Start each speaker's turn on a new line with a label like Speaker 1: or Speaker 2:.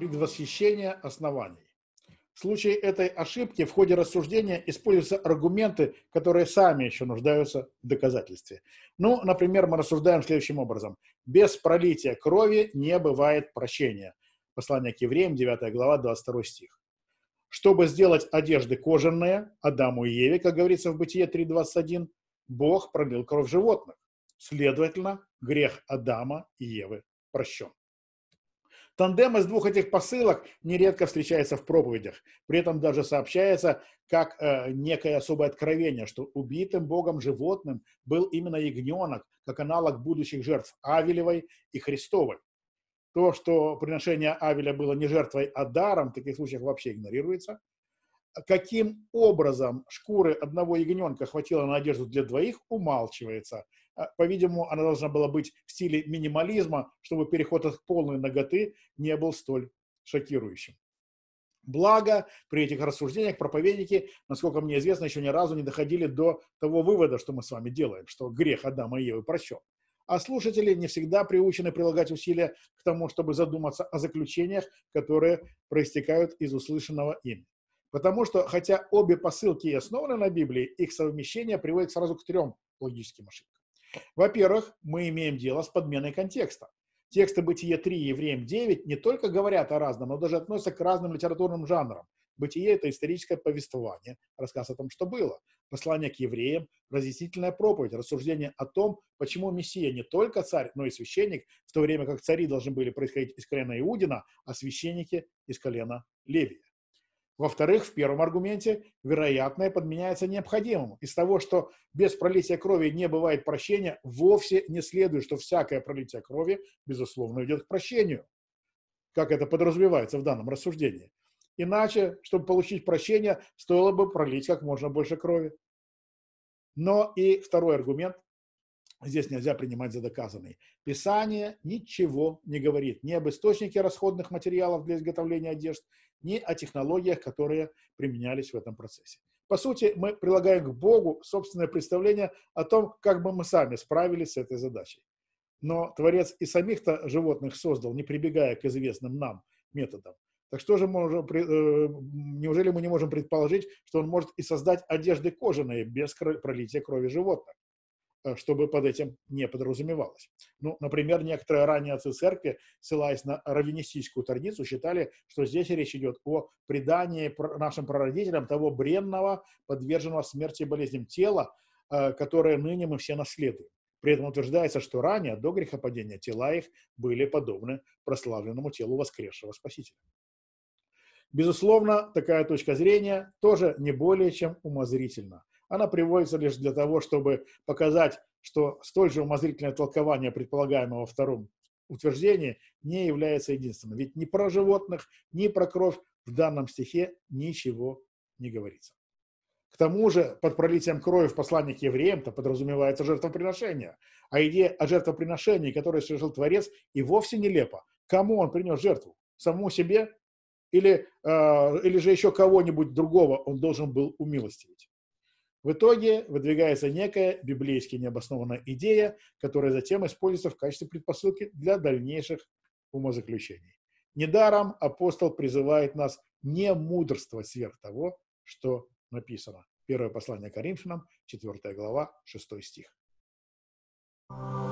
Speaker 1: предвосхищения оснований. В случае этой ошибки в ходе рассуждения используются аргументы, которые сами еще нуждаются в доказательстве. Ну, например, мы рассуждаем следующим образом. Без пролития крови не бывает прощения. Послание к евреям, 9 глава, 22 стих. Чтобы сделать одежды кожаные, Адаму и Еве, как говорится в Бытие 3.21, Бог пролил кровь животных. Следовательно, грех Адама и Евы прощен. Тандем из двух этих посылок нередко встречается в проповедях. При этом даже сообщается как э, некое особое откровение, что убитым Богом животным был именно ягненок, как аналог будущих жертв Авелевой и Христовой. То, что приношение Авеля было не жертвой, а даром, в таких случаях вообще игнорируется. Каким образом шкуры одного ягненка хватило на одежду для двоих, умалчивается – а, по-видимому, она должна была быть в стиле минимализма, чтобы переход от полной ноготы не был столь шокирующим. Благо, при этих рассуждениях проповедники, насколько мне известно, еще ни разу не доходили до того вывода, что мы с вами делаем, что грех Адама и Евы прощен. А слушатели не всегда приучены прилагать усилия к тому, чтобы задуматься о заключениях, которые проистекают из услышанного им. Потому что, хотя обе посылки и основаны на Библии, их совмещение приводит сразу к трем логическим ошибкам. Во-первых, мы имеем дело с подменой контекста. Тексты «Бытие 3» и «Евреям 9» не только говорят о разном, но даже относятся к разным литературным жанрам. «Бытие» — это историческое повествование, рассказ о том, что было. Послание к евреям, разъяснительная проповедь, рассуждение о том, почему Мессия не только царь, но и священник, в то время как цари должны были происходить из колена Иудина, а священники из колена Левия. Во-вторых, в первом аргументе вероятное подменяется необходимым. Из того, что без пролития крови не бывает прощения, вовсе не следует, что всякое пролитие крови, безусловно, ведет к прощению. Как это подразумевается в данном рассуждении. Иначе, чтобы получить прощение, стоило бы пролить как можно больше крови. Но и второй аргумент здесь нельзя принимать за доказанный. Писание ничего не говорит ни об источнике расходных материалов для изготовления одежд, ни о технологиях, которые применялись в этом процессе. По сути, мы прилагаем к Богу собственное представление о том, как бы мы сами справились с этой задачей. Но Творец и самих-то животных создал, не прибегая к известным нам методам. Так что же можем, э, неужели мы не можем предположить, что он может и создать одежды кожаные без пролития крови животных? Э, чтобы под этим не подразумевалось. Ну, например, некоторые ранние отцы церкви, ссылаясь на раввинистическую традицию, считали, что здесь речь идет о предании нашим прародителям того бренного, подверженного смерти и болезням тела, э, которое ныне мы все наследуем. При этом утверждается, что ранее, до грехопадения, тела их были подобны прославленному телу воскресшего Спасителя. Безусловно, такая точка зрения тоже не более чем умозрительна она приводится лишь для того, чтобы показать, что столь же умозрительное толкование предполагаемого втором утверждения не является единственным. Ведь ни про животных, ни про кровь в данном стихе ничего не говорится. К тому же под пролитием крови в послании к евреям-то подразумевается жертвоприношение. А идея о жертвоприношении, которое совершил Творец, и вовсе нелепа. Кому он принес жертву? Самому себе? Или, э, или же еще кого-нибудь другого он должен был умилостивить? В итоге выдвигается некая библейски необоснованная идея, которая затем используется в качестве предпосылки для дальнейших умозаключений. Недаром апостол призывает нас не мудрствовать сверх того, что написано. Первое послание Коринфянам, 4 глава, 6 стих. thank you